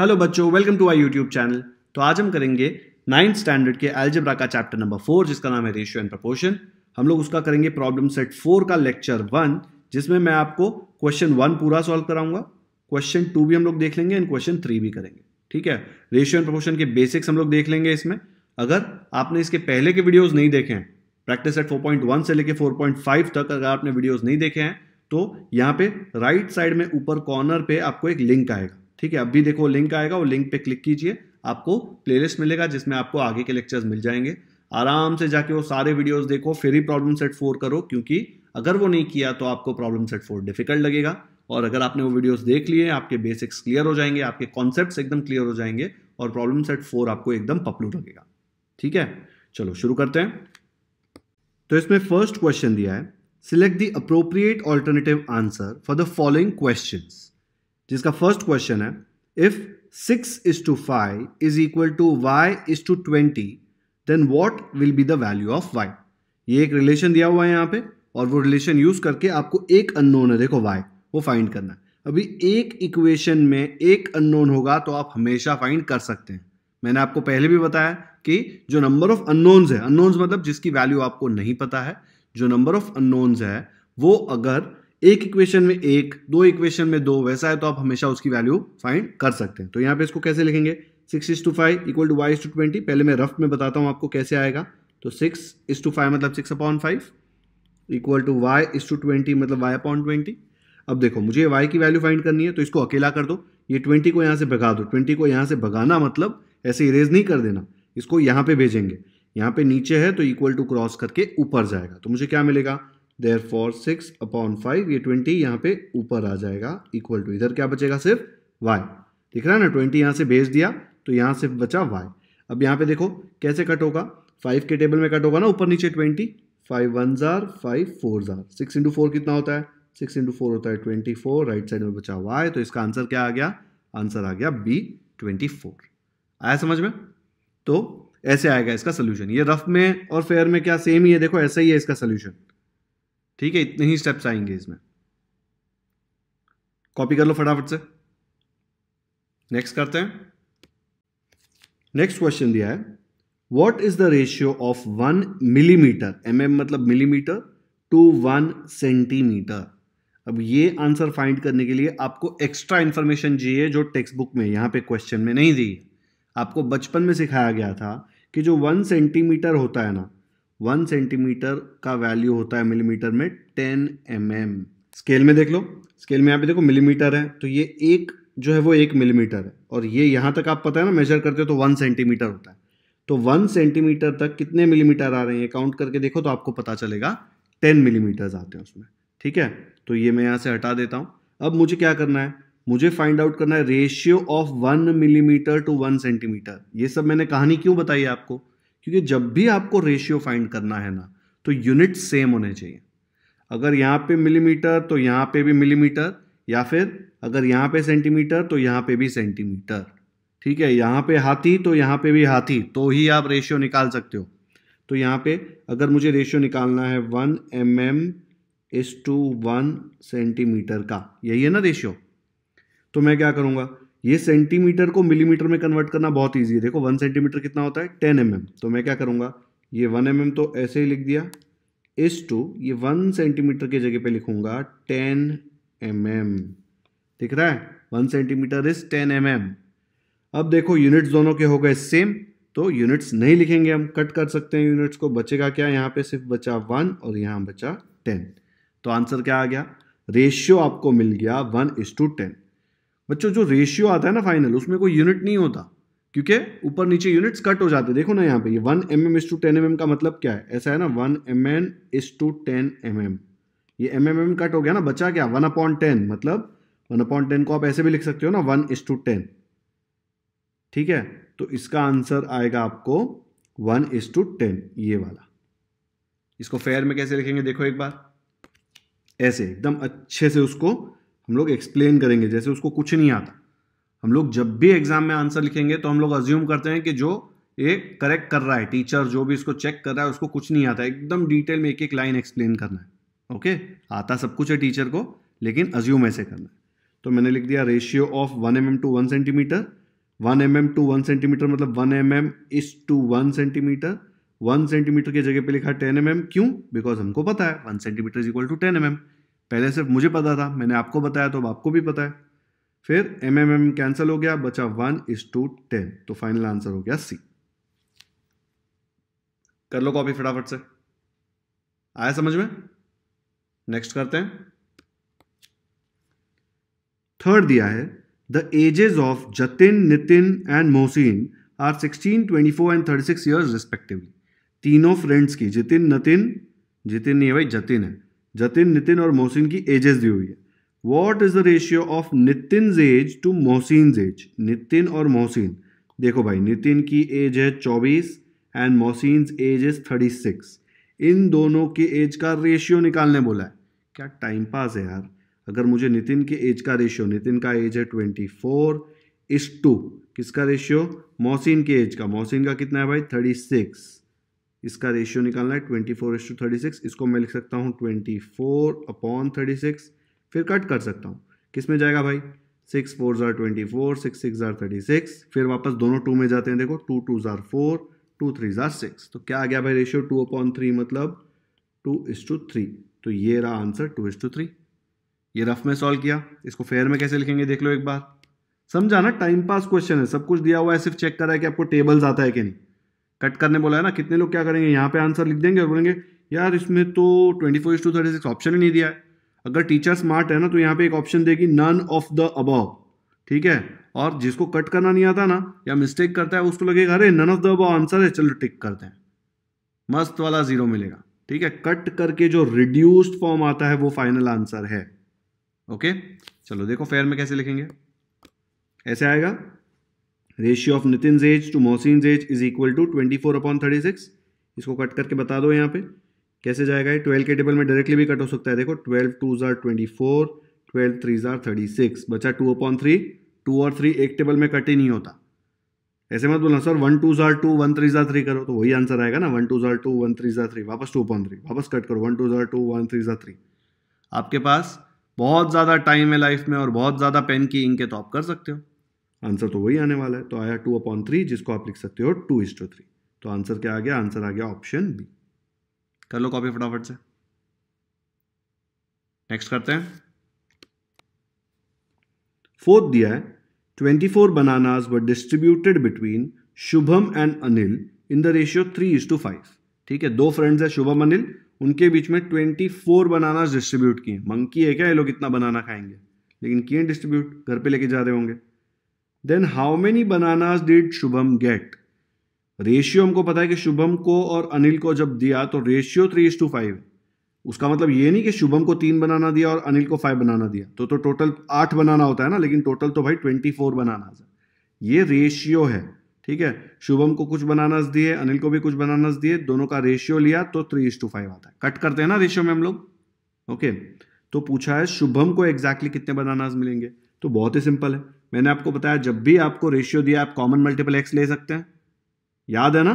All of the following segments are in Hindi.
हेलो बच्चों welcome to I YouTube channel तो आज हम करेंगे नाइन्थ स्टैंडर्ड के एल्जेब्रा का चैप्टर नंबर फोर जिसका नाम है रेशियो एंड प्रपोर्शन हम लोग उसका करेंगे प्रॉब्लम सेट फोर का लेक्चर वन जिसमें मैं आपको क्वेश्चन वन पूरा सॉल्व कराऊंगा क्वेश्चन टू भी हम लोग देख लेंगे एंड क्वेश्चन थ्री भी करेंगे ठीक है रेशियो एंड प्रपोर्शन के बेसिक्स हम लोग देख लेंगे इसमें अगर आपने इसके पहले के वीडियोज़ नहीं देखे हैं प्रैक्टिस सेट फोर से लेकर फोर तक अगर आपने वीडियोज़ नहीं देखे हैं तो यहाँ पे राइट साइड में ऊपर कॉर्नर पे आपको एक लिंक आएगा ठीक है अब भी देखो लिंक आएगा वो लिंक पे क्लिक कीजिए आपको प्लेलिस्ट मिलेगा जिसमें आपको आगे के लेक्चर्स मिल जाएंगे आराम से जाके वो सारे वीडियोस देखो फिर ही प्रॉब्लम सेट फोर करो क्योंकि अगर वो नहीं किया तो आपको प्रॉब्लम सेट फोर डिफिकल्ट लगेगा और अगर आपने वो वीडियोस देख लिए आपके बेसिक्स क्लियर हो जाएंगे आपके कॉन्सेप्ट एकदम क्लियर हो जाएंगे और प्रॉब्लम सेट फोर आपको एकदम पपलू लगेगा ठीक है चलो शुरू करते हैं तो इसमें फर्स्ट क्वेश्चन दिया है select the appropriate alternative answer for the following questions जिसका फर्स्ट क्वेश्चन है if six is to five is equal to Y is to twenty then what will be the value of Y ये एक रिलेशन दिया हुआ है यहाँ पे और वो रिलेशन यूज करके आपको एक अननोन है देखो वाई वो फाइंड करना अभी एक इक्वेशन में एक अननोन होगा तो आप हमेशा फाइंड कर सकते हैं मैंने आपको पहले भी बताया कि जो नंबर ऑफ अननोन्स है अननोन्स मतलब जिसकी वैल्यू आपको नहीं पता है जो नंबर ऑफ अननोन्स है वो अगर एक इक्वेशन में एक दो इक्वेशन में दो वैसा है तो आप हमेशा उसकी वैल्यू फाइंड कर सकते हैं तो यहाँ पे इसको कैसे लिखेंगे six is to five equal to Y is to twenty पहले मैं रफ में बताता हूँ आपको कैसे आएगा तो सिक्स इज टू फाइव मतलब six upon five equal to Y is to twenty मतलब वाई अपॉन ट्वेंटी अब देखो मुझे वाई की वैल्यू फाइंड करनी है तो इसको अकेला कर दो ये ट्वेंटी को यहाँ से भगा दो ट्वेंटी को यहाँ से भगाना मतलब ऐसे इरेज नहीं कर देना इसको यहाँ पे भेजेंगे यहाँ पे नीचे है तो इक्वल टू क्रॉस करके ऊपर जाएगा तो मुझे क्या मिलेगा therefore six upon five ये ट्वेंटी यहाँ पे ऊपर आ जाएगा इक्वल टू इधर क्या बचेगा सिर्फ वाई दिख रहा है ना ट्वेंटी यहाँ से भेज दिया तो यहाँ सिर्फ बचा वाई अब यहाँ पे देखो कैसे कट होगा फाइव के टेबल में कट होगा ना ऊपर नीचे ट्वेंटी फाइव वन जार फाइव फोर जार सिक्स इंटू फोर कितना होता है सिक्स इंटू फोर होता है ट्वेंटी फोर राइट साइड में बचा वाई तो इसका आंसर क्या आ गया आंसर आ गया बी ट्वेंटी फोर आया समझ में तो ऐसे आएगा इसका सोल्यूशन ये रफ में और फेयर में क्या सेम ही है देखो ऐसा ही है इसका सोल्यूशन ठीक है इतने ही स्टेप्स आएंगे इसमें कॉपी कर लो फटाफट से नेक्स्ट करते हैं नेक्स्ट क्वेश्चन दिया है what is the ratio of one millimetre M M मतलब मिलीमीटर टू वन सेंटीमीटर अब ये आंसर फाइंड करने के लिए आपको एक्स्ट्रा इंफॉर्मेशन चाहिए जो टेक्स्ट बुक में यहां पे क्वेश्चन में नहीं दी आपको बचपन में सिखाया गया था कि जो वन सेंटीमीटर होता है ना वन सेंटीमीटर का वैल्यू होता है मिलीमीटर में टेन एम एम स्केल में देख लो स्केल में यहाँ पे देखो मिलीमीटर है तो ये एक जो है वो एक मिलीमीटर है और ये यहाँ तक आप पता है ना मेजर करते हो तो वन सेंटीमीटर होता है तो वन सेंटीमीटर तक कितने मिलीमीटर आ रहे हैं काउंट करके देखो तो आपको पता चलेगा टेन मिलीमीटर्स आते हैं उसमें ठीक है तो ये मैं यहाँ से हटा देता हूँ अब मुझे क्या करना है मुझे फाइंड आउट करना है ratio of one millimetre to one centimetre ये सब मैंने कहानी क्यों बताई है आपको क्योंकि जब भी आपको रेशियो फाइंड करना है ना तो यूनिट सेम होने चाहिए अगर यहाँ पे मिलीमीटर तो यहाँ पे भी मिलीमीटर या फिर अगर यहाँ पे सेंटीमीटर तो यहाँ पे भी सेंटीमीटर ठीक है यहाँ पे हाथी तो यहाँ पे भी हाथी तो ही आप रेशियो निकाल सकते हो तो यहाँ पे अगर मुझे रेशियो निकालना है one M M is to one centimetre का यही है ना रेशियो तो मैं क्या करूँगा ये सेंटीमीटर को मिलीमीटर में कन्वर्ट करना बहुत ईजी है देखो वन सेंटीमीटर कितना होता है टेन एम mm. तो मैं क्या करूँगा ये वन एम mm तो ऐसे ही लिख दिया इस टू ये वन सेंटीमीटर की जगह पे लिखूंगा टेन एम एम दिख रहा है one centimetre is ten M M अब देखो यूनिट्स दोनों के हो गए सेम तो यूनिट्स नहीं लिखेंगे हम कट कर सकते हैं यूनिट्स को बचेगा क्या यहाँ पे सिर्फ बचा वन और यहाँ बचा टेन तो आंसर क्या आ गया रेशियो आपको मिल गया वन इज टू टेन बच्चों जो रेशियो आता है ना फाइनल उसमें कोई यूनिट नहीं होता क्योंकि ऊपर नीचे यूनिट्स कट हो जाते देखो ना यहाँ पे ये one M M is to ten M M का मतलब क्या है ऐसा है ना one M N is to ten M M ये एम एम एम कट हो गया ना बचा क्या वन अपॉन टेन मतलब वन अपॉन टेन को आप ऐसे भी लिख सकते हो ना वन इस टू टेन ठीक है तो इसका आंसर आएगा आपको वन इस टू टेन ये वाला इसको फेयर में कैसे लिखेंगे देखो एक बार ऐसे एकदम अच्छे से उसको हम लोग एक्सप्लेन करेंगे जैसे उसको कुछ नहीं आता हम लोग जब भी एग्जाम में आंसर लिखेंगे तो हम लोग अज्यूम करते हैं कि जो ये करेक्ट कर रहा है टीचर जो भी इसको चेक कर रहा है उसको कुछ नहीं आता एकदम डिटेल में एक एक लाइन एक्सप्लेन करना है ओके आता सब कुछ है टीचर को लेकिन अज्यूम ऐसे करना है तो मैंने लिख दिया ratio of one M M to one centimetre one M M to one centimetre मतलब one M M is to one centimetre one centimetre की जगह पे लिखा टेन एम एम क्यों बिकॉज हमको पता है one centimetre is equal to ten M M पहले सिर्फ मुझे पता था मैंने आपको बताया तो अब आपको भी पता है फिर एम एम एम कैंसिल हो गया बचा वन इज टू टेन तो फाइनल आंसर हो गया सी कर लो कॉपी फटाफट से आया समझ में नेक्स्ट करते हैं थर्ड दिया है the ages of Jatin Nitin and Mohsin are 16, 24 and 36 six years respectively तीनों फ्रेंड्स की जितिन नितिन जितिन नहीं है भाई जतिन है जतिन नितिन और मोहसिन की एजेस दी हुई है what is the ratio of Nitin age to Mohsin age Nitin और मोहसिन देखो भाई नितिन की एज है चौबीस and Mohsin age is thirty six इन दोनों के एज का रेशियो निकालने बोला है क्या टाइम पास है यार अगर मुझे नितिन के एज का रेशियो नितिन का एज है ट्वेंटी फोर इस टू किसका रेशियो मोहसिन के एज का मोहसिन का कितना है भाई थर्टी सिक्स इसका रेशियो निकालना है twenty four is to thirty six इसको मैं लिख सकता हूँ twenty four upon thirty six फिर कट कर सकता हूँ किस में जाएगा भाई सिक्स फोर ज़ार ट्वेंटी फोर सिक्स सिक्स ज़ार थर्टी सिक्स फिर वापस दोनों टू में जाते हैं देखो टू टू ज़ार फोर टू थ्री ज़ार सिक्स तो क्या आ गया भाई रेशियो टू अपॉन थ्री मतलब टू इस टू थ्री तो ये रहा answer two is to three ये रफ में सॉल्व किया इसको फेयर में कैसे लिखेंगे देख लो एक बार समझा ना टाइम पास क्वेश्चन है सब कुछ दिया हुआ है सिर्फ चेक करा है कि आपको टेबल्स आता है कि नहीं कट करने बोला है ना कितने लोग क्या करेंगे यहाँ पे आंसर लिख देंगे और बोलेंगे यार इसमें तो twenty four to thirty six option ही नहीं दिया है अगर टीचर स्मार्ट है ना तो यहाँ पे एक ऑप्शन देगी नन ऑफ द अबव ठीक है और जिसको कट करना नहीं आता ना या मिस्टेक करता है उसको लगेगा अरे none of the above answer है चलो टिक करते हैं मस्त वाला जीरो मिलेगा ठीक है कट करके जो रिड्यूस्ड फॉर्म आता है वो फाइनल आंसर है ओके चलो देखो फेयर में कैसे लिखेंगे ऐसे आएगा ratio of Nitin age to Mohsin age is equal to twenty four upon thirty six इसको कट करके बता दो यहाँ पे कैसे जाएगा ये ट्वेल्व के टेबल में डायरेक्टली भी कट हो सकता है देखो ट्वेल्व टू ज़ार ट्वेंटी फोर ट्वेल्व थ्री ज़ार थर्टी सिक्स बचा टू अपॉन थ्री टू और थ्री एक टेबल में कट ही नहीं होता ऐसे मत बोलना सर वन टू ज़ार टू वन थ्री ज़ार थ्री करो तो वही आंसर आएगा ना वन टू ज़ार टू वन थ्री ज़ार थ्री वापस टू अपॉन थ्री वापस कट करो वन टू ज़ार टू वन थ्री ज़ार थ्री आपके पास बहुत ज़्यादा टाइम है लाइफ में और बहुत ज़्यादा पेन की इंक है तो आप कर सकते हो आंसर तो वही आने वाला है तो आया टू अपॉन थ्री जिसको आप लिख सकते हो टू इज टू थ्री तो आंसर क्या आ गया आंसर आ गया ऑप्शन बी कर लो कॉपी फटाफट से नेक्स्ट करते हैं फोर्थ दिया है twenty four bananas were distributed between Shubham and Anil in the ratio three is to five ठीक है दो फ्रेंड्स है शुभम अनिल उनके बीच में ट्वेंटी फोर बनानाज डिस्ट्रीब्यूट किए मंकी है क्या ये लोग इतना बनाना खाएंगे लेकिन किए डिस्ट्रीब्यूट घर पे लेके जा रहे होंगे then how many bananas did Shubham get ratio हमको पता है कि शुभम को और अनिल को जब दिया तो ratio three is to five उसका मतलब ये नहीं कि शुभम को तीन बनाना दिया और अनिल को फाइव बनाना दिया तो तो टोटल आठ बनाना होता है ना लेकिन टोटल तो भाई ट्वेंटी फोर बनाना ये रेशियो है ठीक है शुभम को कुछ बनानास दिए अनिल को भी कुछ बनानास दिए दोनों का रेशियो लिया तो थ्री इज टू फाइव आता है कट करते हैं ना रेशियो में हम लोग ओके तो पूछा है शुभम को एग्जैक्टली exactly कितने बनानास मिलेंगे तो बहुत ही सिंपल है मैंने आपको बताया जब भी आपको रेशियो दिया आप कॉमन मल्टीपल एक्स ले सकते हैं याद है ना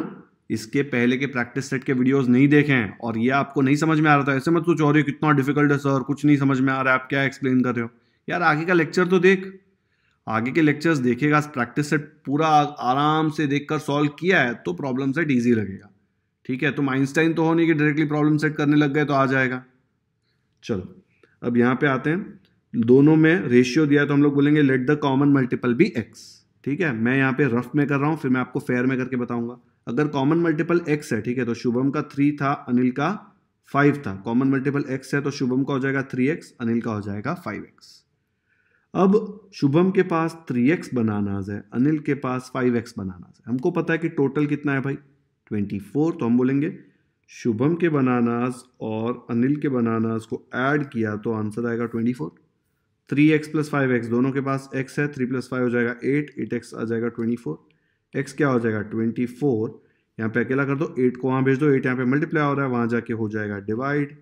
इसके पहले के प्रैक्टिस सेट के वीडियोस नहीं देखे हैं और ये आपको नहीं समझ में आ रहा था ऐसे मत सोचो ये कितना डिफिकल्ट है सर कुछ नहीं समझ में आ रहा है आप क्या एक्सप्लेन कर रहे हो यार आगे का लेक्चर तो देख आगे के लेक्चर्स देखेगा प्रैक्टिस सेट पूरा आराम से देखकर सॉल्व किया है तो प्रॉब्लम सेट ईजी लगेगा ठीक है तो माइंडस्टाइन तो हो नहीं कि डायरेक्टली प्रॉब्लम सेट करने लग गए तो आ जाएगा चलो अब यहाँ पे आते हैं दोनों में रेशियो दिया तो हम लोग बोलेंगे let the common multiple be X ठीक है मैं यहाँ पे रफ में कर रहा हूँ फिर मैं आपको फेयर में करके बताऊंगा अगर कॉमन मल्टीपल एक्स है ठीक है तो शुभम का थ्री था अनिल का फाइव था कॉमन मल्टीपल एक्स है तो शुभम का हो जाएगा थ्री एक्स अनिल का हो जाएगा फाइव एक्स अब शुभम के पास थ्री एक्स बनानाज है अनिल के पास फाइव एक्स बनानाज है हमको पता है कि टोटल कितना है भाई ट्वेंटी फोर तो हम बोलेंगे शुभम के बनानाज और अनिल के बनानाज को ऐड किया तो आंसर आएगा twenty four three X plus five X दोनों के पास एक्स है थ्री प्लस फाइव हो जाएगा एट एट एक्स आ जाएगा ट्वेंटी फोर एक्स क्या हो जाएगा ट्वेंटी फोर यहाँ पे अकेला कर दो एट को वहाँ भेज दो एट यहाँ पे मल्टीप्लाई हो रहा है वहाँ जाके हो जाएगा डिवाइड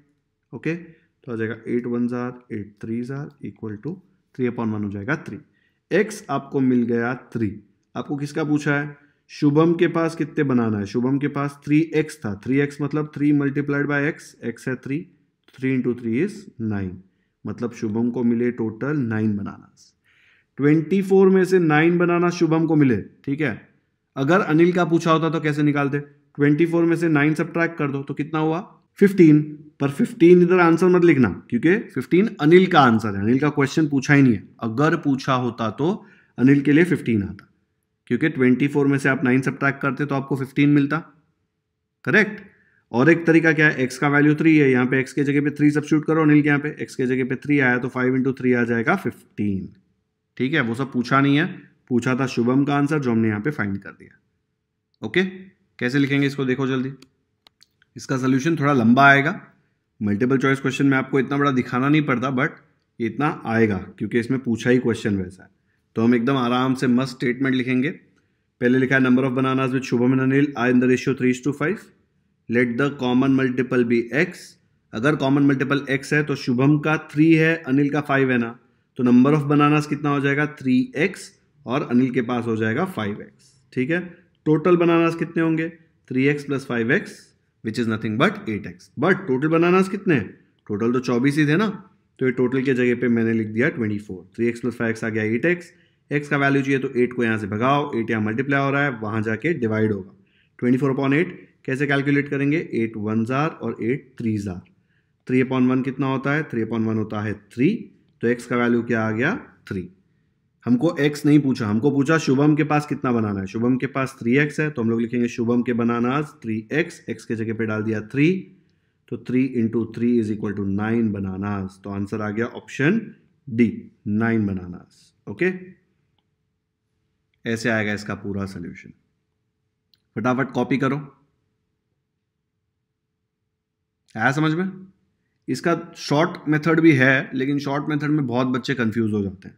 ओके तो आ जाएगा एट वन ज़ार एट थ्री ज़ार equal to three upon one हो जाएगा थ्री एक्स आपको मिल गया थ्री आपको किसका पूछा है शुभम के पास कितने बनाना है शुभम के पास थ्री एक्स था थ्री एक्स मतलब three multiplied by X X है three three into three is nine मतलब शुभम को मिले total nine bananas twenty four में से नाइन बनाना शुभम को मिले ठीक है अगर अनिल का पूछा होता तो कैसे निकालते ट्वेंटी फोर में से नाइन सब कर दो तो कितना हुआ फिफ्टीन पर फिफ्टीन इधर आंसर मत लिखना क्योंकि फिफ्टीन अनिल का आंसर है अनिल का क्वेश्चन पूछा ही नहीं है अगर पूछा होता तो अनिल के लिए फिफ्टीन आता क्योंकि ट्वेंटी फोर में से आप नाइन सब करते तो आपको फिफ्टीन मिलता करेक्ट और एक तरीका क्या है एक्स का वैल्यू थ्री है यहाँ पे एक्स के जगह पे थ्री सब्सिट्यूट करो अनिल के यहाँ पे एक्स के जगह पे थ्री आया तो फाइव इंटू थ्री आ जाएगा फिफ्टीन ठीक है वो सब पूछा नहीं है पूछा था शुभम का आंसर जो हमने यहाँ पे फाइंड कर दिया ओके कैसे लिखेंगे इसको देखो जल्दी इसका सोल्यूशन थोड़ा लंबा आएगा मल्टीपल चॉइस क्वेश्चन में आपको इतना बड़ा दिखाना नहीं पड़ता बट ये इतना आएगा क्योंकि इसमें पूछा ही क्वेश्चन वैसा है तो हम एकदम आराम से मस्त स्टेटमेंट लिखेंगे पहले लिखा है number of bananas with Shubham and Anil I in the ratio three to five let the common multiple be X अगर कॉमन मल्टीपल एक्स है तो शुभम का थ्री है अनिल का फाइव है ना तो नंबर ऑफ बनानास कितना हो जाएगा थ्री एक्स और अनिल के पास हो जाएगा फाइव एक्स ठीक है टोटल बनानास कितने होंगे three X plus five X which is nothing but eight X but total bananas कितने हैं टोटल तो चौबीस ही थे ना तो ये टोटल के जगह पे मैंने लिख दिया twenty four three X plus five X आ गया एट एक्स एक्स का वैल्यू चाहिए तो एट को यहाँ से भगाओ एट यहाँ मल्टीप्लाई हो रहा है वहाँ जाके डिवाइड होगा ट्वेंटी फोर अपॉन एट कैसे कैलकुलेट करेंगे एट वन ज़ार और एट थ्री ज़ार थ्री अपॉन वन कितना होता है थ्री अपॉन वन होता है थ्री तो एक्स का वैल्यू क्या आ गया थ्री हमको एक्स नहीं पूछा हमको पूछा शुभम के पास कितना बनाना है शुभम के पास थ्री एक्स है तो हम लोग लिखेंगे शुभम के बनाना थ्री एक्स एक्स के जगह पे डाल दिया थ्री तो three into three is equal to nine bananas तो आंसर आ गया option D nine bananas okay ऐसे आएगा इसका पूरा सोल्यूशन फटाफट कॉपी करो आया समझ में इसका शॉर्ट मेथड भी है लेकिन शॉर्ट मेथड में बहुत बच्चे कंफ्यूज हो जाते हैं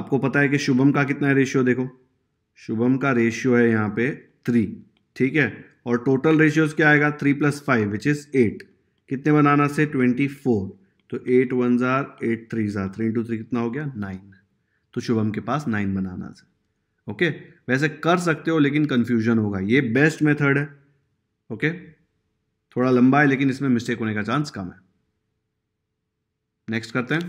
आपको पता है कि शुभम का कितना है रेशियो देखो शुभम का रेशियो है यहाँ पे थ्री ठीक है और टोटल रेशियोज क्या आएगा three plus five which is eight कितने बनाना से ट्वेंटी फोर तो एट वन ज़ार एट थ्री ज़ार थ्री इंटू थ्री कितना हो गया नाइन तो शुभम के पास नाइन बनाना से ओके वैसे कर सकते हो लेकिन कन्फ्यूजन होगा ये बेस्ट मेथड है ओके थोड़ा लंबा है लेकिन इसमें मिस्टेक होने का चांस कम है नेक्स्ट करते हैं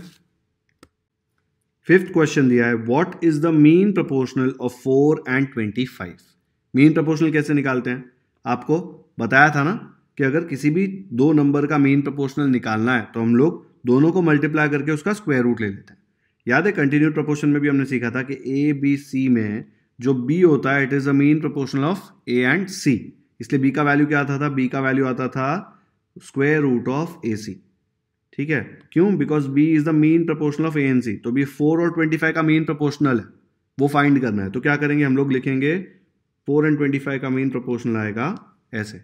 फिफ्थ क्वेश्चन दिया है what is the mean proportional of four and twenty five mean proportional कैसे निकालते हैं आपको बताया था ना कि अगर किसी भी दो नंबर का मीन प्रोपोर्शनल निकालना है तो हम लोग दोनों को मल्टीप्लाई करके उसका स्क्वायर रूट ले लेते हैं याद है कंटिन्यू प्रोपोर्शन में भी हमने सीखा था कि ए बी सी में जो बी होता है it is the mean proportional of A and C इसलिए बी का वैल्यू क्या आता था बी का वैल्यू आता था square root of A C ठीक है क्यों because B is the mean proportional of A N C तो बी फोर और ट्वेंटी फाइव का मीन प्रपोर्शनल है वो फाइंड करना है तो क्या करेंगे हम लोग लिखेंगे फोर एंड ट्वेंटी फाइव का मीन प्रपोर्शनल आएगा ऐसे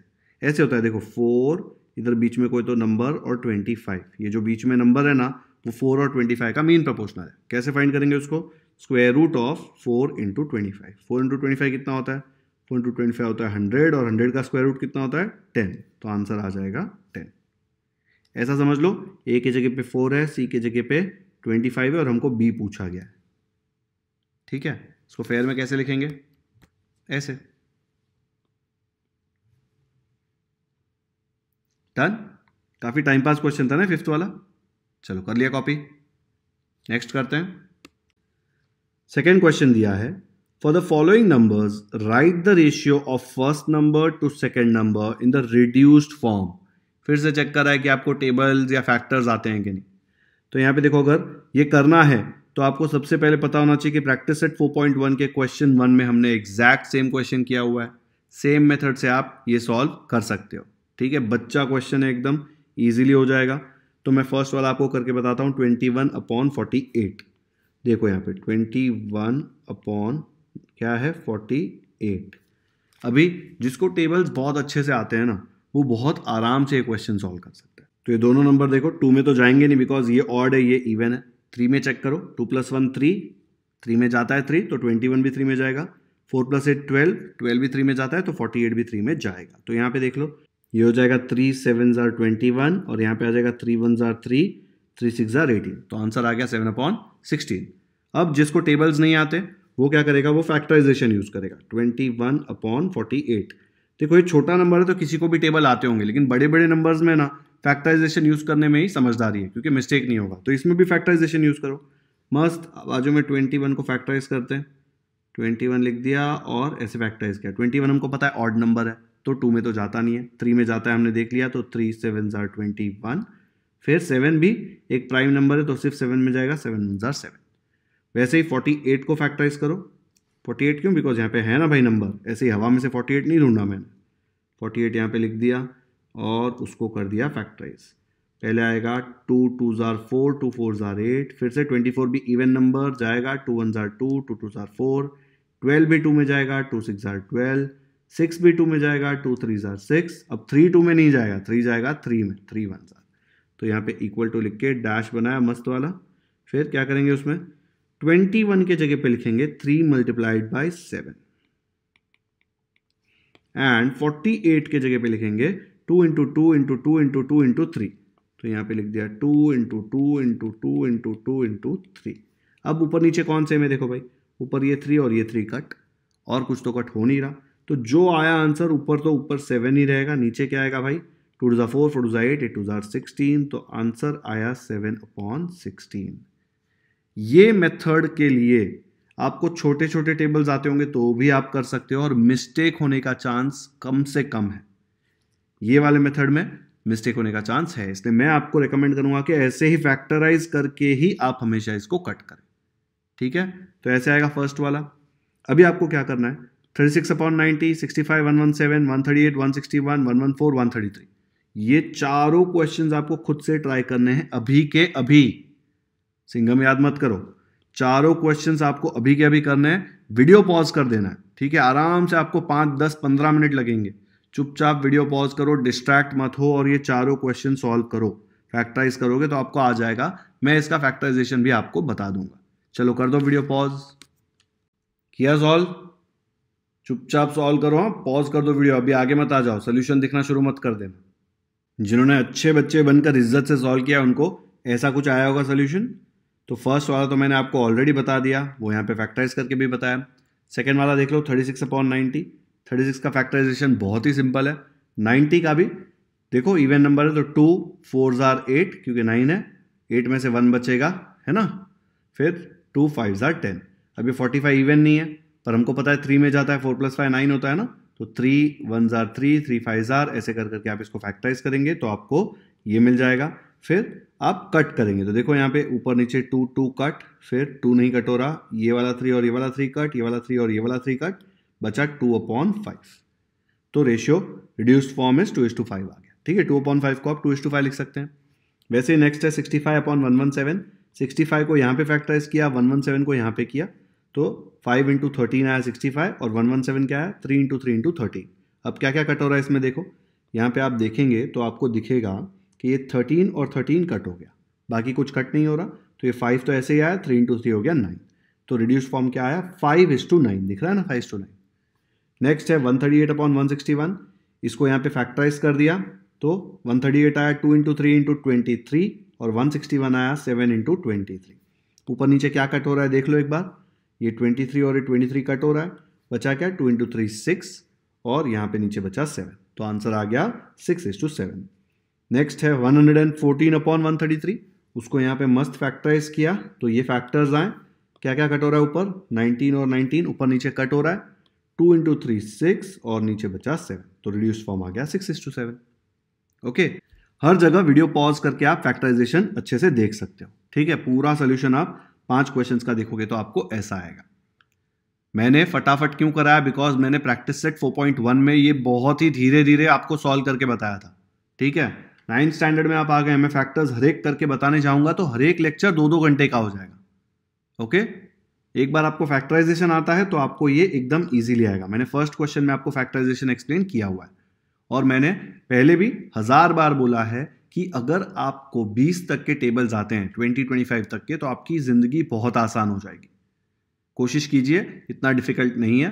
ऐसे होता है देखो फोर इधर बीच में कोई तो नंबर और ट्वेंटी फाइव ये जो बीच में नंबर है ना वो फोर और ट्वेंटी फाइव का मीन प्रपोर्शनल है कैसे फाइंड करेंगे उसको square root of four into twenty five four into twenty five कितना होता है फोर टू ट्वेंटी फाइव होता है हंड्रेड और हंड्रेड का स्क्वायर रूट कितना होता है टेन तो आंसर आ जाएगा टेन ऐसा समझ लो ए के जगह पे फोर है सी के जगह पे ट्वेंटी फाइव है और हमको बी पूछा गया है ठीक है इसको फेयर में कैसे लिखेंगे ऐसे डन काफ़ी टाइम पास क्वेश्चन था ना फिफ्थ वाला चलो कर लिया कॉपी नेक्स्ट करते हैं सेकेंड क्वेश्चन दिया है For the following numbers, write the ratio of first number to second number in the reduced form. फिर से चेक करा है कि आपको टेबल्स या फैक्टर्स आते हैं कि नहीं तो यहाँ पे देखो अगर ये करना है तो आपको सबसे पहले पता होना चाहिए कि प्रैक्टिस सेट 4.1 के क्वेश्चन वन में हमने एग्जैक्ट सेम क्वेश्चन किया हुआ है सेम मेथड से आप ये सॉल्व कर सकते हो ठीक है बच्चा क्वेश्चन है एकदम ईजिली हो जाएगा तो मैं फर्स्ट वाला आपको करके बताता हूँ twenty one upon forty eight देखो यहाँ पे ट्वेंटी वन अपॉन क्या है फोर्टी एट अभी जिसको टेबल्स बहुत अच्छे से आते हैं ना वो बहुत आराम से ये क्वेश्चन सॉल्व कर सकता है तो ये दोनों नंबर देखो टू में तो जाएंगे नहीं बिकॉज ये ऑड है ये इवन है थ्री में चेक करो two plus one three three में जाता है थ्री तो ट्वेंटी वन भी थ्री में जाएगा four plus eight twelve twelve भी थ्री में जाता है तो फोर्टी एट भी थ्री में जाएगा तो यहाँ पे देख लो ये हो जाएगा थ्री सेवन ज़ार ट्वेंटी वन और यहाँ पे आ जाएगा थ्री वन ज़ार थ्री थ्री सिक्स ज़ार एटीन तो आंसर आ गया सेवन अपॉन सिक्सटीन अब जिसको टेबल्स नहीं आते वो क्या करेगा वो फैक्टराइजेशन यूज़ करेगा twenty one upon forty eight देखो ये छोटा नंबर है तो किसी को भी टेबल आते होंगे लेकिन बड़े बड़े नंबर्स में ना फैक्टराइजेशन यूज़ करने में ही समझदारी है क्योंकि मिस्टेक नहीं होगा तो इसमें भी फैक्टराइजेशन यूज़ करो मस्त बाजू में ट्वेंटी वन को फैक्टराइज करते हैं ट्वेंटी वन लिख दिया और ऐसे फैक्टराइज किया ट्वेंटी वन हमको पता है ऑड नंबर है तो टू में तो जाता नहीं है थ्री में जाता है हमने देख लिया तो थ्री सेवन ज़ार ट्वेंटी वन फिर सेवन भी एक प्राइम नंबर है तो सिर्फ सेवन में जाएगा सेवन ज़ार सेवन वैसे ही 48 को फैक्टराइज करो 48 क्यों बिकॉज यहाँ पे है ना भाई नंबर ऐसे ही हवा में से 48 नहीं ढूंढा मैंने 48 यहाँ पर लिख दिया और उसको कर दिया फैक्टराइज पहले आएगा टू टू ज़ार फोर टू फोर ज़ार एट फिर से ट्वेंटी फोर भी इवन नंबर जाएगा टू वन ज़ार टू टू टू ज़ार फोर ट्वेल्व भी टू में जाएगा टू सिक्स ज़ार ट्वेल्व सिक्स भी टू में जाएगा टू थ्री ज़ार सिक्स अब थ्री टू में नहीं जाएगा थ्री जाएगा थ्री में थ्री वन ज़ार तो यहाँ पे इक्वल टू लिख के डैश बनाया मस्त वाला फिर क्या करेंगे उसमें ट्वेंटी वन के जगह पे लिखेंगे three multiplied by seven and forty eight के जगह पे लिखेंगे two into two into two into two into three तो यहां पे लिख दिया two into two into two into two into three अब ऊपर नीचे कौन से में देखो भाई ऊपर ये थ्री और ये थ्री कट और कुछ तो कट हो नहीं रहा तो जो आया आंसर ऊपर तो ऊपर सेवन ही रहेगा नीचे क्या आएगा भाई two two four four two eight eight two ज़ा सिक्सटीन तो आंसर आया सेवन अपॉन सिक्सटीन ये मेथड के लिए आपको छोटे छोटे टेबल्स आते होंगे तो भी आप कर सकते हो और मिस्टेक होने का चांस कम से कम है ये वाले मेथड में मिस्टेक होने का चांस है इसलिए मैं आपको रिकमेंड करूंगा कि ऐसे ही फैक्टराइज करके ही आप हमेशा इसको कट करें ठीक है तो ऐसे आएगा फर्स्ट वाला अभी आपको क्या करना है thirty six upon ninety sixty five one one seven one thirty eight one sixty one one one four one thirty three ये चारों क्वेश्चन आपको खुद से ट्राई करने हैं अभी के अभी सिंगम याद मत करो चारों क्वेश्चंस आपको अभी के अभी करने हैं वीडियो पॉज कर देना है ठीक है आराम से आपको पाँच दस पंद्रह मिनट लगेंगे चुपचाप वीडियो पॉज करो डिस्ट्रैक्ट मत हो और ये चारों क्वेश्चन सॉल्व करो फैक्टराइज करोगे तो आपको आ जाएगा मैं इसका फैक्टराइजेशन भी आपको बता दूंगा चलो कर दो वीडियो पॉज किया सॉल्व चुपचाप सॉल्व करो हाँ पॉज कर दो वीडियो अभी आगे मत आ जाओ सोल्यूशन दिखना शुरू मत कर देना जिन्होंने अच्छे बच्चे बनकर इज्जत से सॉल्व किया उनको ऐसा कुछ आया होगा सोल्यूशन तो फर्स्ट वाला तो मैंने आपको ऑलरेडी बता दिया वो यहाँ पे फैक्टराइज करके भी बताया सेकेंड वाला देख लो thirty six upon ninety thirty six का फैक्टराइजेशन बहुत ही सिंपल है नाइन्टी का भी देखो इवेंट नंबर है तो टू फोर ज़ार एट क्योंकि नाइन है एट में से वन बचेगा है ना फिर टू फाइव ज़ार टेन अभी फोर्टी फाइव इवेंट नहीं है पर हमको पता है थ्री में जाता है फोर प्लस फाइव नाइन होता है ना तो थ्री वन ज़ार थ्री थ्री फाइव ज़ार ऐसे कर करके आप इसको फैक्टराइज करेंगे तो आपको ये मिल जाएगा फिर आप कट करेंगे तो देखो यहाँ पे ऊपर नीचे टू टू कट फिर टू नहीं कट हो रहा ये वाला थ्री और ये वाला थ्री कट ये वाला थ्री और ये वाला थ्री कट बचा टू अपॉन फाइव तो ratio reduced form is two is to five आ गया ठीक है टू अपॉन फाइव को आप टू इज टू फाइव लिख सकते हैं वैसे नेक्स्ट है sixty five upon one one seven sixty five को यहाँ पे फैक्टराइज किया वन वन सेवन को यहाँ पे किया तो फाइव इंटू थर्टीन आया सिक्सटी फाइव और वन वन सेवन क्या आया three into three into thirteen अब क्या क्या कट हो रहा है इसमें देखो यहाँ पे आप देखेंगे तो आपको दिखेगा कि ये थर्टीन और थर्टीन कट हो गया बाकी कुछ कट नहीं हो रहा तो ये फाइव तो ऐसे ही आया थ्री इंटू थ्री हो गया नाइन तो रिड्यूस फॉर्म क्या आया फाइव इज टू नाइन दिख रहा है ना फाइव टू नाइन नेक्स्ट है one thirty eight upon one sixty one इसको यहाँ पे फैक्टराइज कर दिया तो वन थर्टी एट आया two into three into twenty three और वन सिक्सटी वन आया सेवन इंटू ट्वेंटी थ्री ऊपर नीचे क्या कट हो रहा है देख लो एक बार ये ट्वेंटी थ्री और ये ट्वेंटी थ्री कट हो रहा है बचा क्या टू इंटू थ्री सिक्स और यहाँ पे नीचे बचा सेवन तो आंसर आ गया six is to seven next है 114 hundred and fourteen upon one उसको यहाँ पे मस्त फैक्टराइज किया तो ये फैक्टर्स आए क्या क्या कट हो रहा है ऊपर 19 और 19 ऊपर नीचे कट हो रहा है टू इंटू थ्री सिक्स और नीचे बचा सेवन तो रिड्यूस फॉर्म आ गया सिक्स टू सेवन ओके हर जगह वीडियो पॉज करके आप फैक्टराइजेशन अच्छे से देख सकते हो ठीक है पूरा सोल्यूशन आप पांच क्वेश्चन का देखोगे तो आपको ऐसा आएगा मैंने फटाफट क्यों कराया बिकॉज मैंने प्रैक्टिस सेट 4.1 में ये बहुत ही धीरे धीरे आपको सॉल्व करके बताया था ठीक है नाइन्थ स्टैंडर्ड में आप आ गए मैं फैक्टर्स हरेक करके बताने जाऊंगा तो हरेक लेक्चर दो दो घंटे का हो जाएगा ओके एक बार आपको फैक्टराइजेशन आता है तो आपको ये एकदम ईजिली आएगा मैंने फर्स्ट क्वेश्चन में आपको फैक्टराइजेशन एक्सप्लेन किया हुआ है और मैंने पहले भी हज़ार बार बोला है कि अगर आपको 20 तक के टेबल्स आते हैं 20 25 तक के तो आपकी ज़िंदगी बहुत आसान हो जाएगी कोशिश कीजिए इतना डिफ़िकल्ट नहीं है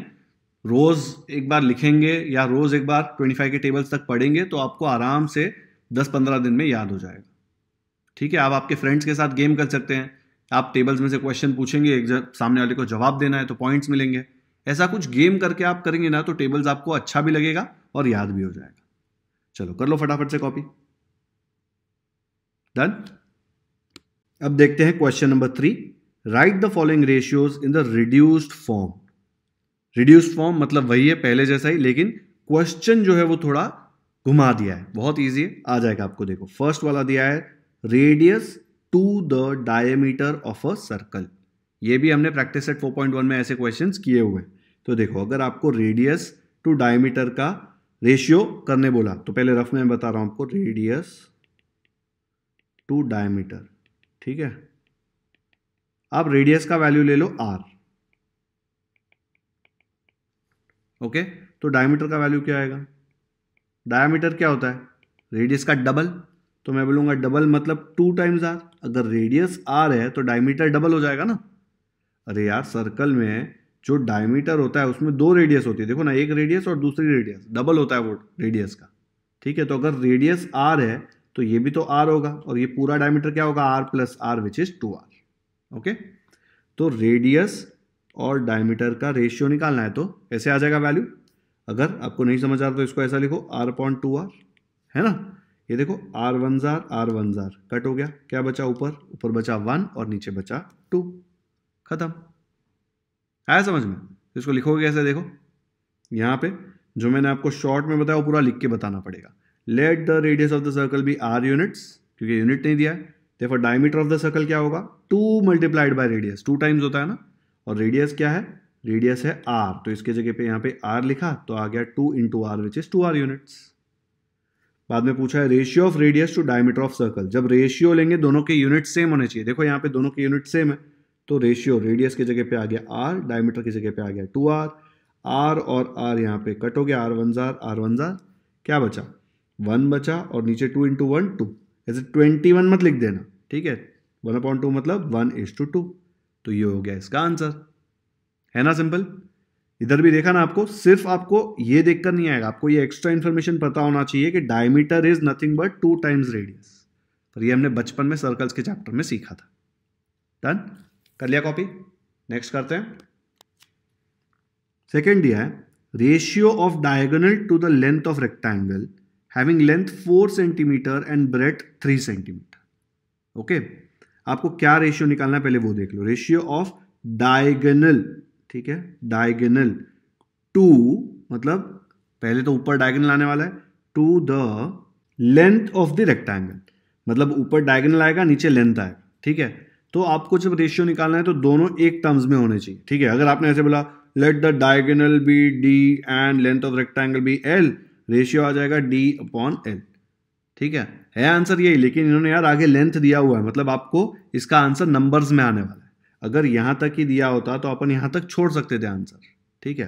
रोज़ एक बार लिखेंगे या रोज़ एक बार 25 के टेबल्स तक पढ़ेंगे तो आपको आराम से दस पंद्रह दिन में याद हो जाएगा ठीक है आप आपके फ्रेंड्स के साथ गेम कर सकते हैं आप टेबल्स में से क्वेश्चन पूछेंगे एक सामने वाले को जवाब देना है तो पॉइंट्स मिलेंगे ऐसा कुछ गेम करके आप करेंगे ना तो टेबल्स आपको अच्छा भी लगेगा और याद भी हो जाएगा चलो कर लो फटाफट से कॉपी डन अब देखते हैं question number three write the following ratios in the reduced form reduced form मतलब वही है पहले जैसा ही लेकिन क्वेश्चन जो है वो थोड़ा घुमा दिया है बहुत ईजी है आ जाएगा आपको देखो फर्स्ट वाला दिया है radius to the diameter of a circle ये भी हमने प्रैक्टिस सेट 4.1 में ऐसे क्वेश्चन किए हुए तो देखो अगर आपको रेडियस टू डायमीटर का रेशियो करने बोला तो पहले रफ में बता रहा हूं आपको रेडियस टू डायमीटर ठीक है आप रेडियस का वैल्यू ले लो आर ओके तो डायमीटर का वैल्यू क्या आएगा डायामीटर क्या होता है रेडियस का डबल तो मैं बोलूँगा डबल मतलब टू टाइम्स आर अगर रेडियस आर है तो डायमीटर डबल हो जाएगा ना अरे यार सर्कल में जो डायमीटर होता है उसमें दो रेडियस होती है देखो ना एक रेडियस और दूसरी रेडियस डबल होता है वो रेडियस का ठीक है तो अगर रेडियस आर है तो ये भी तो आर होगा और ये पूरा डायमीटर क्या होगा R plus R which is two R okay तो रेडियस और डायमीटर का रेशियो निकालना है तो ऐसे आ जाएगा वैल्यू अगर आपको नहीं समझ आ रहा तो इसको ऐसा लिखो आर पॉइंट टू आर है ना ये देखो आर वन जार आर वन जार कट हो गया क्या बचा ऊपर ऊपर बचा वन और नीचे बचा टू खत्म आया समझ में इसको लिखोगे कैसे देखो यहाँ पे जो मैंने आपको शॉर्ट में बताया वो पूरा लिख के बताना पड़ेगा let the radius of the circle be R units क्योंकि यूनिट नहीं दिया है देखो डायमीटर ऑफ द सर्कल क्या होगा two multiplied by radius two times होता है ना और रेडियस क्या है रेडियस है आर तो इसके जगह पे यहाँ पे आर लिखा तो आ गया two into R which is two R units बाद में पूछा है ratio of radius to diameter of circle जब रेशियो लेंगे दोनों के यूनिट सेम होने चाहिए देखो यहाँ पे दोनों के यूनिट सेम है तो रेशियो रेडियस की जगह पे आ गया आर डायमीटर की जगह पे आ गया टू आर आर और आर यहाँ पे कट हो गया आर वन जार आर वन जार क्या बचा वन बचा और नीचे टू इंटू वन टू ऐसे ट्वेंटी वन मत लिख देना ठीक है वन अपॉइंट टू मतलब one is to two two ये हो गया इसका आंसर है ना सिंपल इधर भी देखा ना आपको सिर्फ आपको ये देखकर नहीं आएगा आपको ये एक्स्ट्रा इन्फॉर्मेशन पता होना चाहिए कि diameter is nothing but two times radius पर ये हमने बचपन में सर्कल्स के चैप्टर में सीखा था डन कर लिया कॉपी नेक्स्ट करते हैं सेकेंड दिया है ratio of diagonal to the length of rectangle having length four centimetre and breadth three centimetre okay आपको क्या रेशियो निकालना है पहले वो देख लो रेशियो ऑफ डायगनल ठीक है डायगेनल टू मतलब पहले तो ऊपर डायगेनल आने वाला है to the length of the rectangle मतलब ऊपर डायगेनल आएगा नीचे लेंथ आएगा ठीक है तो आपको जब रेशियो निकालना है तो दोनों एक टर्म्स में होने चाहिए ठीक है अगर आपने ऐसे बोला let the diagonal be D and length of rectangle be L ratio आ जाएगा डी अपॉन एल ठीक है है आंसर यही लेकिन इन्होंने यार आगे लेंथ दिया हुआ है मतलब आपको इसका आंसर नंबर्स में आने वाला है अगर यहां तक ही दिया होता तो अपन यहां तक छोड़ सकते थे आंसर ठीक है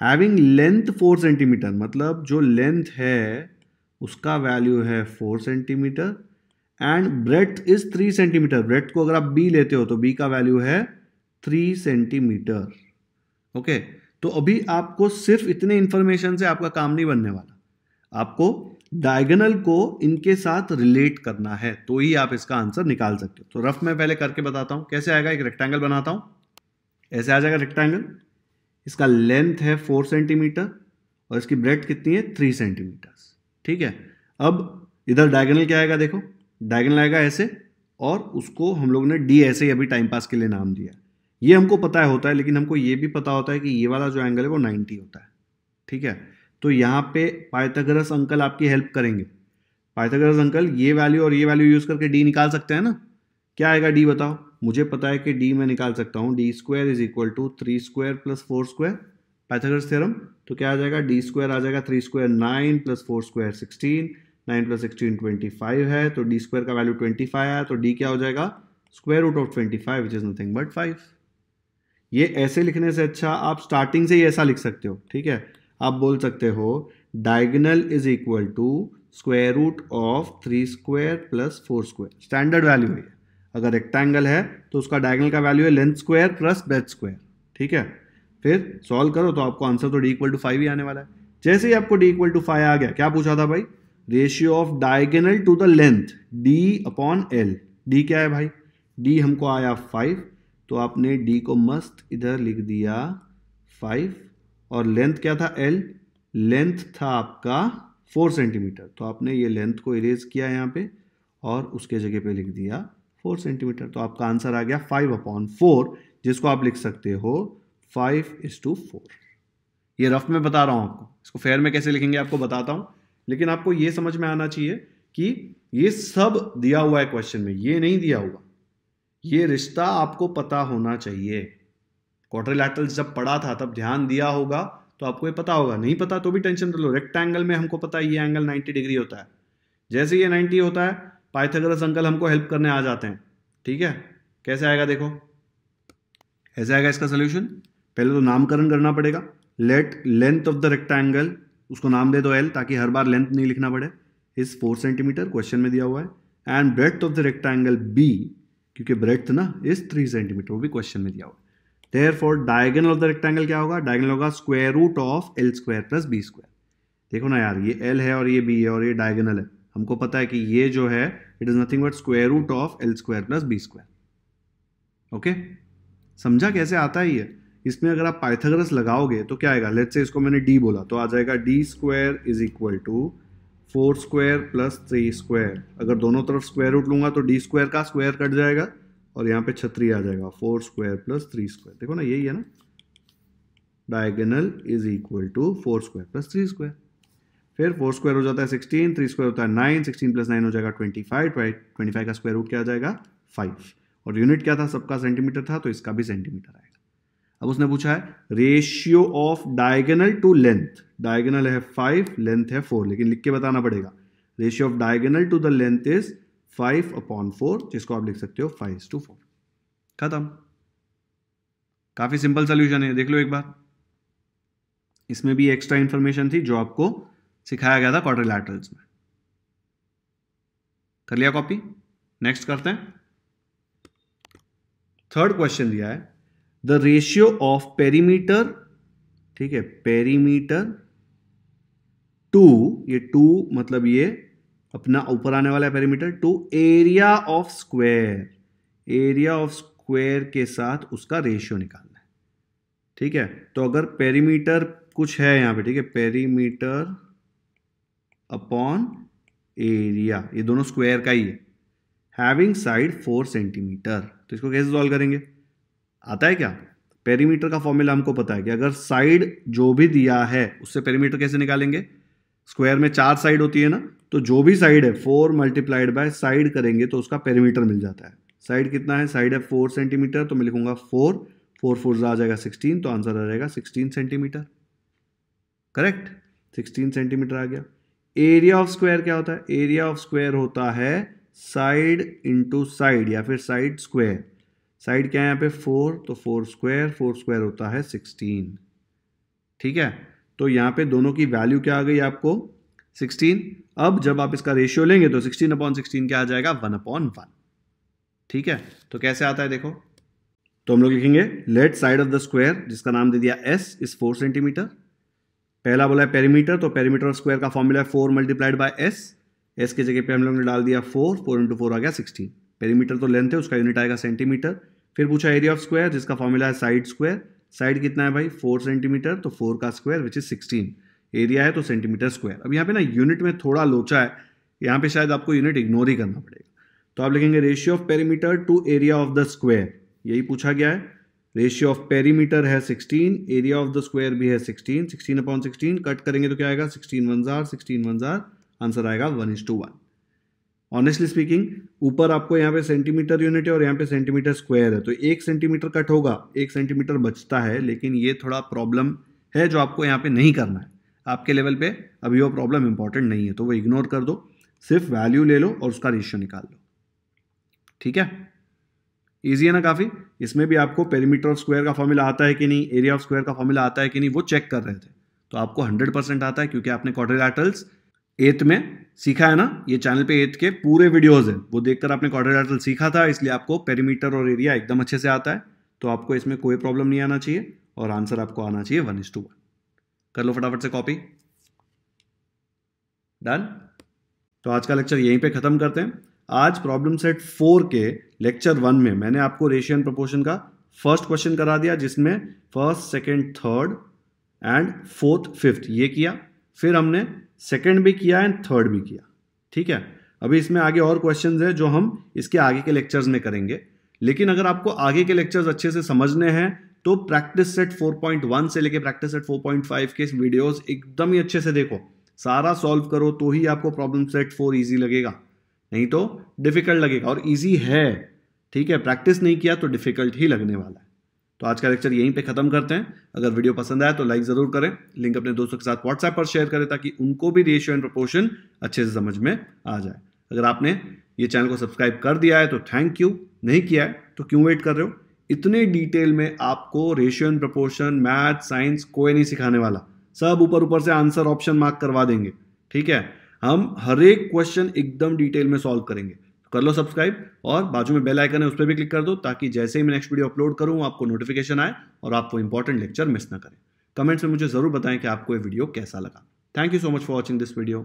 हैविंग लेंथ फोर सेंटीमीटर मतलब जो लेंथ है उसका वैल्यू है four centimetre and breadth is three centimetre breadth को अगर आप बी लेते हो तो बी का वैल्यू है थ्री सेंटीमीटर ओके तो अभी आपको सिर्फ इतने इंफॉर्मेशन से आपका काम नहीं बनने वाला आपको डायगोनल को इनके साथ रिलेट करना है तो ही आप इसका आंसर निकाल सकते हो तो रफ मैं पहले करके बताता हूं कैसे आएगा एक रेक्टेंगल बनाता हूं ऐसे आ जाएगा रेक्टेंगल इसका लेंथ है फोर सेंटीमीटर और इसकी ब्रेथ कितनी है थ्री सेंटीमीटर ठीक है अब इधर डायगोनल क्या आएगा देखो डायगोनल आएगा ऐसे और उसको हम लोग ने डी ऐसे अभी टाइम पास के लिए नाम दिया ये हमको पता है होता है लेकिन हमको ये भी पता होता है कि ये वाला जो एंगल है वो 90 होता है ठीक है तो यहाँ पे पाइथागोरस अंकल आपकी हेल्प करेंगे पाइथागोरस अंकल ये वैल्यू और ये वैल्यू यूज़ करके डी निकाल सकते हैं ना क्या आएगा डी बताओ मुझे पता है कि डी मैं निकाल सकता हूँ D square is equal to three square plus four square Pythagoras theorem तो क्या आ जाएगा डी स्क्वायर आ जाएगा three square nine plus four square sixteen nine plus sixteen twenty five है तो डी स्क्वायर का वैल्यू ट्वेंटी फाइव आया तो डी क्या हो जाएगा square root of twenty five which is nothing but five ये ऐसे लिखने से अच्छा आप स्टार्टिंग से ही ऐसा लिख सकते हो ठीक है आप बोल सकते हो diagonal is equal to square root of three square plus four square standard value है अगर रेक्टेंगल है तो उसका डायगनल का वैल्यू है length square plus breadth square ठीक है फिर सॉल्व करो तो आपको आंसर तो डी इक्वल टू फाइव ही आने वाला है जैसे ही आपको डी इक्वल टू फाइव आ गया क्या पूछा था भाई ratio of diagonal to the length D upon L D क्या है भाई डी हमको आया फाइव तो आपने डी को मस्त इधर लिख दिया फाइव और लेंथ क्या था एल लेंथ था आपका फोर सेंटीमीटर तो आपने ये लेंथ को इरेज किया यहाँ पे और उसके जगह पे लिख दिया फोर सेंटीमीटर तो आपका आंसर आ गया फाइव अपॉन फोर जिसको आप लिख सकते हो फाइव इज टू फोर ये रफ में बता रहा हूँ आपको इसको फेयर में कैसे लिखेंगे आपको बताता हूँ लेकिन आपको ये समझ में आना चाहिए कि ये सब दिया हुआ है क्वेश्चन में ये नहीं दिया हुआ ये रिश्ता आपको पता होना चाहिए क्वाड्रिलैटरल जब पढ़ा था तब ध्यान दिया होगा तो आपको ये पता होगा नहीं पता तो भी टेंशन ले तो लो रेक्टेंगल में हमको पता है ये एंगल 90 डिग्री होता है जैसे ये 90 होता है पाइथागोरस अंकल हमको हेल्प करने आ जाते हैं ठीक है कैसे आएगा देखो ऐसे आएगा इसका सोल्यूशन पहले तो नामकरण करना पड़ेगा let length of the rectangle उसको नाम दे दो एल ताकि हर बार लेंथ नहीं लिखना पड़े इस फोर सेंटीमीटर क्वेश्चन में दिया हुआ है and breadth of the rectangle B क्योंकि ब्रेथ ना इस थ्री सेंटीमीटर वो भी क्वेश्चन में दिया हुआ है therefore diagonal of the rectangle क्या होगा डायगनल होगा square root of L square plus B square देखो ना यार ये एल है और ये बी है और ये डायगनल है हमको पता है कि ये जो है it is nothing but square root of L square plus B square okay समझा कैसे आता है ये इसमें अगर आप पाइथागोरस लगाओगे तो क्या आएगा लेट्स से इसको मैंने डी बोला तो आ जाएगा D square is equal to four square plus three square अगर दोनों तरफ स्क्वायर रूट लूंगा तो डी स्क्वायर का स्क्वायर कट जाएगा और यहाँ पे छतरी आ जाएगा four square plus three square देखो ना यही है ना diagonal is equal to four square plus three square फिर फोर स्क्वायर हो जाता है सिक्सटीन थ्री स्क्वायर होता है नाइन सिक्सटीन प्लस नाइन हो जाएगा ट्वेंटी फाइव ट्वेंटी फाइव का स्क्वायर रूट क्या आ जाएगा फाइव और यूनिट क्या था सबका सेंटीमीटर था तो इसका भी सेंटीमीटर आएगा अब उसने पूछा है ratio of diagonal to length diagonal है फाइव लेंथ है फोर लेकिन लिख के बताना पड़ेगा ratio of diagonal to the length is five upon four जिसको आप लिख सकते हो फाइव टू फोर खत्म काफी सिंपल सोल्यूशन है देख लो एक बार इसमें भी एक्स्ट्रा इंफॉर्मेशन थी जो आपको सिखाया गया था क्वाड्रिलैटरल्स में कर लिया कॉपी नेक्स्ट करते हैं थर्ड क्वेश्चन दिया है द रेशियो ऑफ पेरीमीटर ठीक है पेरीमीटर टू ये टू मतलब ये अपना ऊपर आने वाला है perimeter to area of square area of square के साथ उसका रेशियो निकालना है ठीक है तो अगर पेरीमीटर कुछ है यहाँ पे ठीक है पेरीमीटर अपॉन एरिया ये दोनों स्क्वायर का ही है हैविंग साइड फोर सेंटीमीटर तो इसको कैसे सॉल्व करेंगे आता है क्या पेरीमीटर का फॉर्मूला हमको पता है कि अगर साइड जो भी दिया है उससे पेरीमीटर कैसे निकालेंगे स्क्वायर में चार साइड होती है ना तो जो भी साइड है फोर मल्टीप्लाइड बाय साइड करेंगे तो उसका पेरीमीटर मिल जाता है साइड कितना है साइड है फोर सेंटीमीटर तो मैं लिखूंगा फोर फोर फोर आ जाएगा सिक्सटीन तो आंसर आ जाएगा sixteen centimetre correct sixteen centimetre आ गया एरिया ऑफ स्क्वायर क्या होता है एरिया ऑफ स्क्वायर होता है साइड इंटू साइड या फिर साइड स्क्वायर साइड क्या है यहाँ पे फोर तो फोर स्क्वायर फोर स्क्वायर होता है सिक्सटीन ठीक है तो यहाँ पे दोनों की वैल्यू क्या आ गई आपको सिक्सटीन अब जब आप इसका रेशियो लेंगे तो सिक्सटीन अपॉन सिक्सटीन क्या आ जाएगा वन अपॉन वन ठीक है तो कैसे आता है देखो तो हम लोग लिखेंगे let side of the square जिसका नाम दे दिया एस इज फोर सेंटीमीटर पहला बोला है पेरीमीटर तो पेरीमीटर ऑफ स्क्वायर का फॉर्मूला है four multiplied by S S की जगह पे हम लोग ने डाल दिया फोर फोर इंटू फोर आ गया सिक्सटीन पेरीमीटर तो लेंथ है उसका यूनिट आएगा सेंटीमीटर फिर पूछा एरिया ऑफ स्क्वायर जिसका फॉर्मूला है साइड स्क्वायर साइड कितना है भाई फोर सेंटीमीटर तो फोर का square which is sixteen area है तो सेंटीमीटर स्क्वायर अब यहाँ पे ना यूनिट में थोड़ा लोचा है यहाँ पे शायद आपको यूनिट इग्नोर ही करना पड़ेगा तो आप लिखेंगे ratio of perimeter to area of the square यही पूछा गया है रेशियो ऑफ पेरीमीटर है 16 एरिया ऑफ द स्क्वायर भी है 16 16 अपॉन 16 कट करेंगे तो क्या आएगा 16 वन जार सिक्सटीन वन जार आंसर आएगा one is to one honestly speaking ऊपर आपको यहाँ पे सेंटीमीटर यूनिट है और यहाँ पे सेंटीमीटर स्क्वायर है तो एक सेंटीमीटर कट होगा एक सेंटीमीटर बचता है लेकिन ये थोड़ा प्रॉब्लम है जो आपको यहाँ पे नहीं करना है आपके लेवल पे अभी वो प्रॉब्लम इंपॉर्टेंट नहीं है तो वो इग्नोर कर दो सिर्फ वैल्यू ले लो और उसका रेशियो निकाल लो ठीक है ईजी है ना काफ़ी इसमें भी आपको पेरीमीटर ऑफ स्क्वायर का फॉर्मूला आता है कि नहीं एरिया ऑफ स्क्वायर का फॉर्मूला आता है कि नहीं वो चेक कर रहे थे तो आपको हंड्रेड परसेंट आता है क्योंकि आपने क्वाड्रिलैटरल्स एथ में सीखा है ना ये चैनल पे एथ के पूरे वीडियोस हैं वो देखकर आपने क्वाड्रिलैटरल सीखा था इसलिए आपको पेरीमीटर और एरिया एकदम अच्छे से आता है तो आपको इसमें कोई प्रॉब्लम नहीं आना चाहिए और आंसर आपको आना चाहिए वन इज टू वन कर लो फटाफट से कॉपी डन तो आज का लेक्चर यहीं पे ख़त्म करते हैं आज प्रॉब्लम सेट फोर के लेक्चर वन में मैंने आपको रेशियो एंड प्रपोर्शन का फर्स्ट क्वेश्चन करा दिया जिसमें first second third and fourth fifth ये किया फिर हमने सेकेंड भी किया एंड थर्ड भी किया ठीक है अभी इसमें आगे और क्वेश्चन है जो हम इसके आगे के लेक्चर्स में करेंगे लेकिन अगर आपको आगे के लेक्चर्स अच्छे से समझने हैं तो प्रैक्टिस सेट 4.1 से लेके प्रैक्टिस सेट 4.5 के वीडियोस एकदम ही अच्छे से देखो सारा सॉल्व करो तो ही आपको प्रॉब्लम सेट फोर ईजी लगेगा नहीं तो डिफिकल्ट लगेगा और ईजी है ठीक है प्रैक्टिस नहीं किया तो डिफिकल्ट ही लगने वाला है तो आज का लेक्चर यहीं पे खत्म करते हैं अगर वीडियो पसंद आया तो लाइक जरूर करें लिंक अपने दोस्तों के साथ व्हाट्सएप पर शेयर करें ताकि उनको भी रेशियो एंड प्रपोर्शन अच्छे से समझ में आ जाए अगर आपने ये चैनल को सब्सक्राइब कर दिया है तो थैंक यू नहीं किया है तो क्यों वेट कर रहे हो इतने डिटेल में आपको ratio and proportion math science कोई नहीं सिखाने वाला सब ऊपर ऊपर से आंसर ऑप्शन मार्क करवा देंगे ठीक है हम हर एक क्वेश्चन एकदम डिटेल में सॉल्व करेंगे कर लो सब्सक्राइब और बाजू में बेल आइकन है उस पर भी क्लिक कर दो ताकि जैसे ही मैं नेक्स्ट वीडियो अपलोड करूँ आपको नोटिफिकेशन आए और आप वो इंपॉर्टेंट लेक्चर मिस ना करें कमेंट्स में मुझे ज़रूर बताएं कि आपको ये वीडियो कैसा लगा thank you so much for watching this video